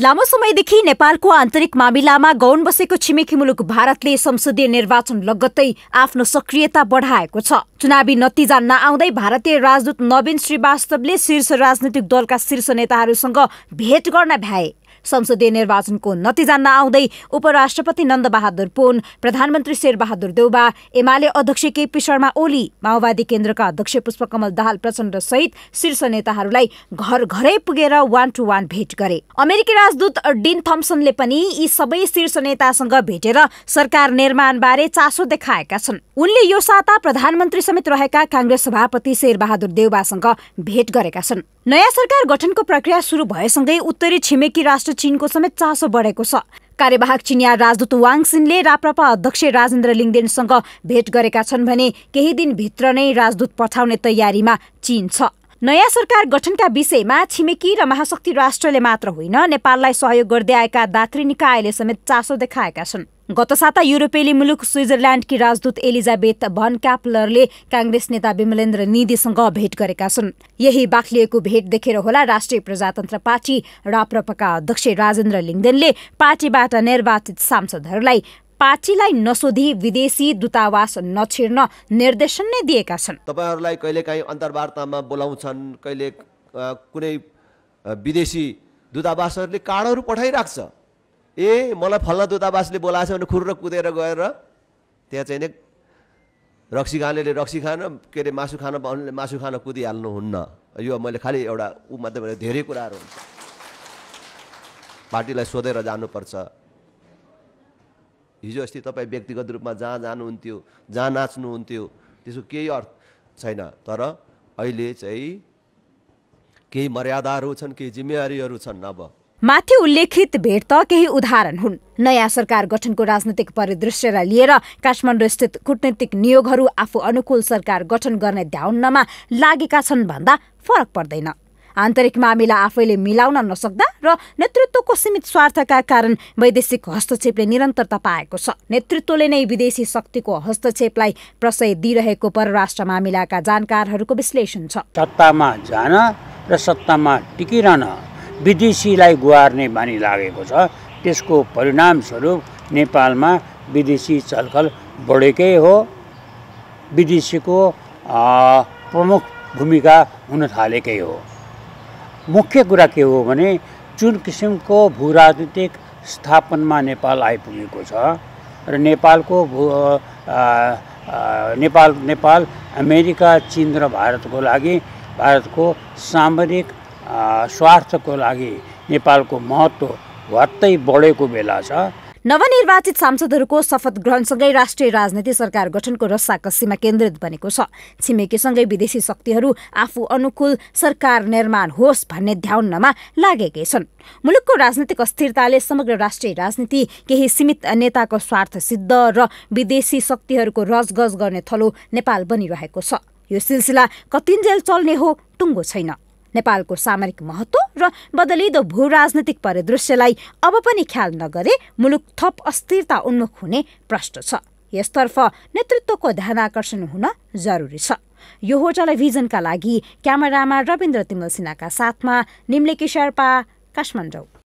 लामो समयदेखि नेपालको आन्तरिक मामिलामा गौन बसेको छिमेकी मुलुक भारतले संसदीय निर्वाचन लगत्तै आफ्नो सक्रियता बढाएको छ चुनावी नतिजा नआउँदै भारतीय राजदूत नवीन श्रीवास्तवले शीर्ष राजनैतिक दलका शीर्ष नेताहरूसँग भेट गर्न भ्याए संसदीय निर्वाचनको नतिजा नआउँदै उपराष्ट्रपति नन्दबहादुर पोन प्रधानमन्त्री शेरबहादुर देउबा एमाले अध्यक्ष केपी शर्मा ओली माओवादी केन्द्रका अध्यक्ष पुष्पकमल दाहाल प्रचण्ड सहित शीर्ष नेताहरूलाई घर घरै पुगेर वान टु वान भेट गरे अमेरिकी राजदूत डिन थम्सनले पनि यी सबै शीर्ष नेतासँग भेटेर सरकार निर्माणबारे चासो देखाएका छन् उनले यो साता प्रधानमन्त्री समेत रहेका काङ्ग्रेस सभापति शेरबहादुर देउबासँग भेट गरेका छन् नयाँ सरकार गठनको प्रक्रिया सुरु भएसँगै उत्तरी छिमेकी राष्ट्र चीनको समेत चासो बढेको छ कार्यवाहक चिनिया राजदूत वाङ सिनले राप्रपा अध्यक्ष राजेन्द्र लिङ्गदेनसँग भेट गरेका छन् भने केही दिनभित्र नै राजदूत पठाउने तयारीमा चीन छ नयाँ सरकार गठनका विषयमा छिमेकी र महाशक्ति राष्ट्रले मात्र होइन नेपाललाई सहयोग गर्दै आएका दात्री निकायले समेत चासो देखाएका छन् गत साता युरोपेली मुलुक स्विजरल्याण्डकी राजदूत एलिजाबेथ भन क्यापलरले काङ्ग्रेस नेता विमलेन्द्र निधिसँग भेट गरेका छन् यही बाक्लिएको भेट देखेर होला राष्ट्रिय प्रजातन्त्र पार्टी राप्रपाका अध्यक्ष राजेन्द्र लिङ्गदेनले पार्टीबाट निर्वाचित सांसदहरूलाई पार्टीलाई नसोधी विदेशी दूतावास नछिर्न निर्देशन नै दिएका छन् तपाईँहरूलाई कहिलेकाहीँ अन्तर्वार्तामा बोलाउँछन् कहिले कुनै विदेशी दूतावासहरूले कार्डहरू पठाइराख्छ ए मलाई फल्ना दूतावासले बोलाएछ भने खुर्र कुदेर गएर त्यहाँ चाहिँ नै रक्सी खानेले रक्सी खान के अरे मासु खान भन्ने मासु खान कुदिहाल्नुहुन्न यो मैले खालि एउटा ऊ मात्रै धेरै कुराहरू हुन्छ पार्टीलाई सोधेर जानुपर्छ हिजो अस्ति तपाईँ व्यक्तिगत रूपमा जहाँ जानुहुन्थ्यो जहाँ नाच्नुहुन्थ्यो त्यसको केही अर्थ छैन तर अहिले चाहिँ केही मर्यादाहरू छन् केही जिम्मेवारीहरू छन् अब माथि उल्लेखित भेट त केही उदाहरण हुन् नयाँ सरकार गठनको राजनैतिक परिदृश्यलाई लिएर काठमाडौँ स्थित कुटनीतिक नियोगहरू आफू अनुकूल सरकार गठन गर्ने ध्याउनमा लागेका छन् भन्दा फरक पर्दैन आन्तरिक मामिला आफैले मिलाउन नसक्दा र नेतृत्वको सीमित स्वार्थका कारण वैदेशिक हस्तक्षेपले निरन्तरता पाएको छ नेतृत्वले नै विदेशी शक्तिको हस्तक्षेपलाई प्रशय दिइरहेको परराष्ट्र मामिलाका जानकारहरूको विश्लेषण छ सत्तामा जान र सत्तामा टिकिरहन विदेशीलाई गुहार्ने बानी लागेको छ त्यसको परिणामस्वरूप नेपालमा विदेशी चलखल बढेकै हो विदेशीको प्रमुख भूमिका हुन थालेकै हो मुख्य कुरा के हो भने जुन किसिमको भू राजनीतिक स्थापनमा नेपाल आइपुगेको छ र नेपालको भू नेपाल नेपाल अमेरिका चिन र भारतको लागि भारतको सामरिक स्वार्थको लागि नेपालको महत्त्व भत्तै बढेको बेला छ नवनिर्वाचित सांसदहरूको शपथ ग्रहणसँगै राष्ट्रिय राजनीति सरकार गठनको रस्साकसीमा केन्द्रित बनेको छ छिमेकीसँगै विदेशी शक्तिहरू आफू अनुकूल सरकार निर्माण होस् भन्ने ध्याउनमा लागेकै छन् मुलुकको राजनीतिक अस्थिरताले समग्र राष्ट्रिय राजनीति केही सीमित नेताको स्वार्थ सिद्ध र विदेशी शक्तिहरूको रजगज गर्ने थलो नेपाल बनिरहेको छ यो सिलसिला कतिन्जेल चल्ने हो टुङ्गो छैन नेपालको सामरिक महत्त्व र बदलिँदो भू राजनैतिक परिदृश्यलाई अब पनि ख्याल नगरे मुलुक थप अस्थिरता उन्मुख हुने प्रष्ट छ यसतर्फ नेतृत्वको ध्यान आकर्षण हुन जरुरी छ यो हो टेलिभिजनका लागि क्यामेरामा रविन्द्र तिमल सिन्हाका साथमा निम्लेकी शेर्पा काठमाडौँ